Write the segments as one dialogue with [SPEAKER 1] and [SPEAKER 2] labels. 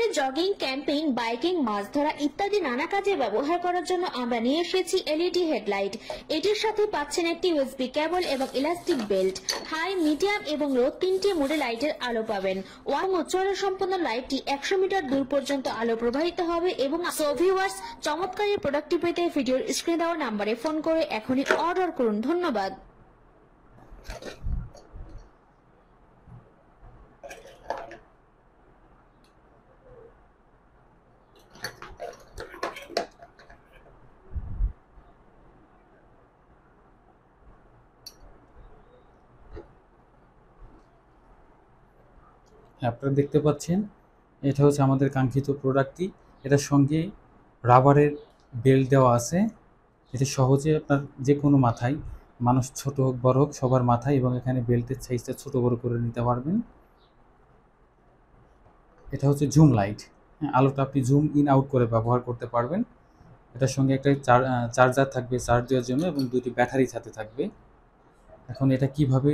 [SPEAKER 1] একেবারে jogging camping biking মাছ ধরা ইত্যাদি নানা কাজে ব্যবহার করার জন্য আমরা নিয়ে এসেছি এলইডি হেডলাইট এটির সাথে পাচ্ছেন একটি ইউএসবি কেবল এবং ইলাস্টিক বেল্ট হাই মিডিয়াম এবং লো তিনটি মোডে লাইটের আলো পাবেন ওয়ার্ম উচ্চারণ সম্পন্ন লাইটটি একশো মিটার দূর পর্যন্ত আলো প্রবাহিত হবে এবং সোভিওয়ার্স চমৎকার এই প্রোডাক্টটি পেতে ভিডিওর স্ক্রিনে দেওয়া নাম্বারে ফোন করে এখনই অর্ডার করুন ধন্যবাদ
[SPEAKER 2] আপনারা দেখতে পাচ্ছেন এটা হচ্ছে আমাদের কাঙ্ক্ষিত প্রোডাক্টটি এটার সঙ্গে রাবারের বেল্ট দেওয়া আছে এটা সহজে আপনার যে কোনো মাথায় মানুষ ছোট হোক বড় হোক সবার মাথায় এবং এখানে বেল্টের সাইজটা ছোট বড় করে নিতে পারবেন এটা হচ্ছে জুম লাইট হ্যাঁ, আলোটা আপনি জুম ইন আউট করে ব্যবহার করতে পারবেন এটার সঙ্গে একটা চার্জার থাকবে চার্জ দেওয়ার জন্য এবং দুটি ব্যাটারি সাথে থাকবে এখন এটা কিভাবে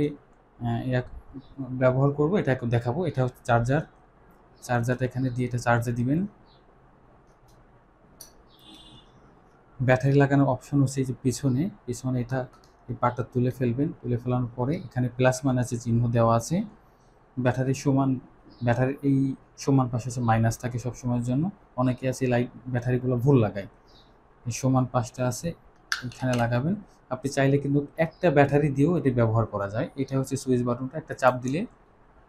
[SPEAKER 2] ব্যবহার করব এটা দেখাবো এটা হচ্ছে চার্জার চার্জারটা এখানে দিয়ে এটা চার্জে দিবেন ব্যাটারি লাগানোর অপশন হচ্ছে যে পিছনে পিছনে এটা এই পাটটা তুলে ফেলবেন তুলে ফেলানোর পরে এখানে প্লাস মাইনাসের চিহ্ন দেওয়া আছে ব্যাটারি সমান ব্যাটারির এই সমান পাশে আছে মাইনাস থাকে সবসময়ের জন্য অনেকে আছে লাইট ব্যাটারিগুলো ভুল লাগায় এই সমান পাশটা আছে এখানে লাগাবেন আপনি চাইলে কিন্তু একটা ব্যাটারি দিয়েও এটি ব্যবহার করা যায় এটা হচ্ছে সুইচ বাটনটা একটা চাপ দিলে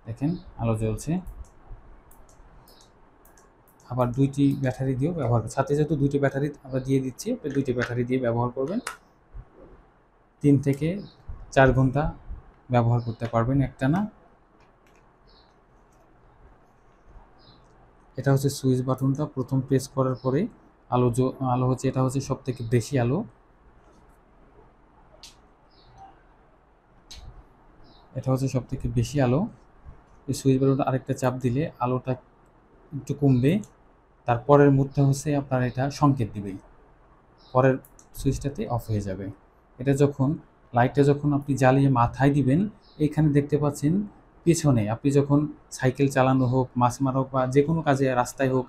[SPEAKER 2] দেখেন আলো জ্বলছে আবার দুইটি ব্যাটারি দিয়েও ব্যবহার করবেন সাথে যেহেতু দুইটি ব্যাটারি আমরা দিয়ে দিচ্ছি আপনি দুইটি ব্যাটারি দিয়ে ব্যবহার করবেন তিন থেকে চার ঘন্টা ব্যবহার করতে পারবেন একটা না এটা হচ্ছে সুইচ বাটনটা প্রথম প্রেস করার পরে আলো আলো হচ্ছে এটা হচ্ছে সব থেকে বেশি আলো এটা হচ্ছে সব থেকে বেশি আলো এই সুইচ বাটনটা আরেকটা চাপ দিলে আলোটা একটু কমবে তারপরের মধ্যে হচ্ছে আপনার এটা সংকেত দিবে পরের সুইচটাতে অফ হয়ে যাবে এটা যখন লাইটটা যখন আপনি জ্বালিয়ে মাথায় দিবেন এখানে দেখতে পাচ্ছেন পিছনে আপনি যখন সাইকেল চালানো হোক মাছ মারা হোক বা যে কোনো কাজে রাস্তায় হোক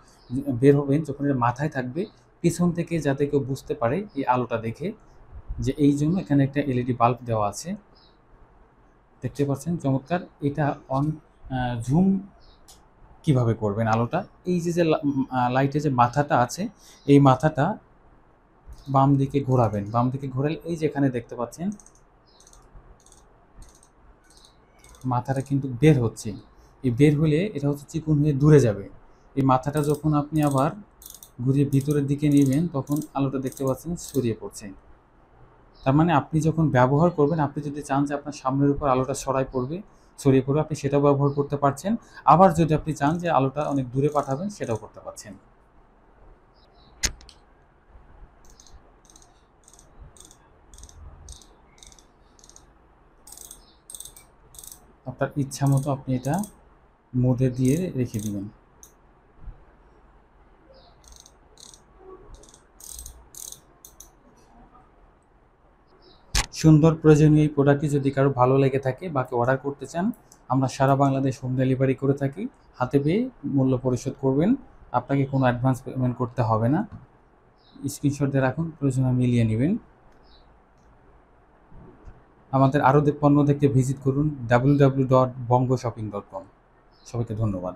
[SPEAKER 2] বের হবেন যখন এটা মাথায় থাকবে পিছন থেকে যাতে কেউ বুঝতে পারে এই আলোটা দেখে যে এই জন্য এখানে একটা এলইডি বাল্ব দেওয়া আছে দেখতে পাচ্ছেন চমৎকার এটা অন ঝুম কিভাবে করবেন আলোটা এই যে যে লাইটে যে মাথাটা আছে এই মাথাটা বাম দিকে ঘোরাবেন বাম দিকে ঘোরালে এই যেখানে দেখতে পাচ্ছেন মাথাটা কিন্তু বের হচ্ছে এই বের হলে এটা হচ্ছে চিকুন হয়ে দূরে যাবে এই মাথাটা যখন আপনি আবার ঘুরিয়ে ভিতরের দিকে নেবেন তখন আলোটা দেখতে পাচ্ছেন ছড়িয়ে পড়ছে তার মানে আপনি যখন ব্যবহার করবেন আপনি যদি চান যে আপনার সামনের উপর আলোটা সরাই পড়বে ছড়িয়ে পড়বে আপনি সেটাও ব্যবহার করতে পারছেন আবার যদি আপনি চান যে আলোটা অনেক দূরে পাঠাবেন সেটাও করতে পারছেন আপনার ইচ্ছা মতো আপনি এটা মোদে দিয়ে রেখে দিবেন সুন্দর প্রয়োজনীয় এই প্রোডাক্টটি যদি কারো ভালো লেগে থাকে বা কেউ অর্ডার করতে চান আমরা সারা বাংলাদেশ হোম ডেলিভারি করে থাকি হাতে পেয়ে মূল্য পরিশোধ করবেন আপনাকে কোনো অ্যাডভান্স পেমেন্ট করতে হবে না স্ক্রিনশট দিয়ে রাখুন প্রয়োজনে মিলিয়ে নেবেন আমাদের আরও পণ্য দেখতে ভিজিট করুন W W dot Banga shopping dot com সবাইকে ধন্যবাদ